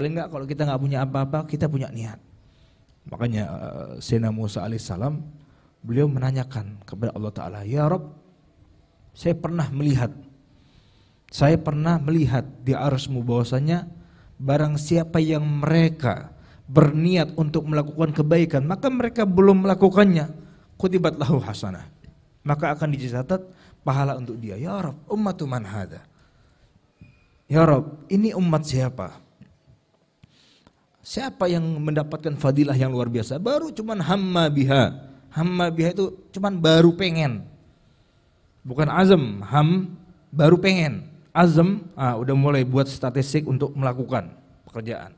Paling enggak kalau kita nggak punya apa-apa, kita punya niat. Makanya uh, eh, Sena Musa alaihissalam beliau menanyakan kepada Allah Ta'ala, Ya Rob, saya pernah melihat, saya pernah melihat di arusmu bahwasanya barang siapa yang mereka berniat untuk melakukan kebaikan, maka mereka belum melakukannya, kutibat lahu hasanah. Maka akan dicatat pahala untuk dia. Ya Rob, ummatu man hada. Ya Rob, ini umat siapa? Siapa yang mendapatkan fadilah yang luar biasa? Baru cuman hamma biha. Hamma biha itu cuman baru pengen. Bukan azam, ham baru pengen. Azam ah, udah mulai buat statistik untuk melakukan pekerjaan.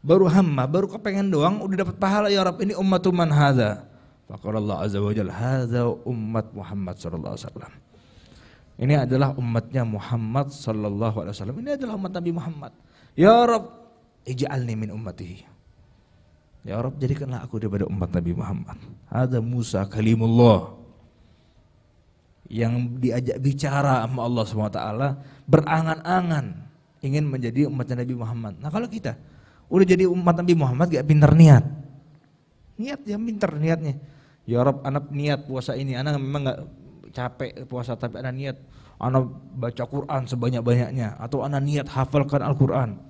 Baru hamma, baru kepengen doang udah dapat pahala ya Rabb ini ummatu man hadza. Faqala Allah azza wa jalla hadza ummat Muhammad sallallahu alaihi wasallam. Ini adalah umatnya Muhammad sallallahu alaihi wasallam. Ini adalah umat Nabi Muhammad. Ya Rabb, Ija'alni min ummatihi. Ya Rabb jadikanlah aku daripada umat Nabi Muhammad. Ada Musa kalimullah yang diajak bicara sama Allah SWT berangan-angan ingin menjadi umat Nabi Muhammad. Nah kalau kita udah jadi umat Nabi Muhammad gak pinter niat. Niat yang pinter niatnya. Ya Rob, anak niat puasa ini. Anak memang gak capek puasa tapi anak niat. Anak baca Quran sebanyak-banyaknya. Atau anak niat hafalkan Al-Quran.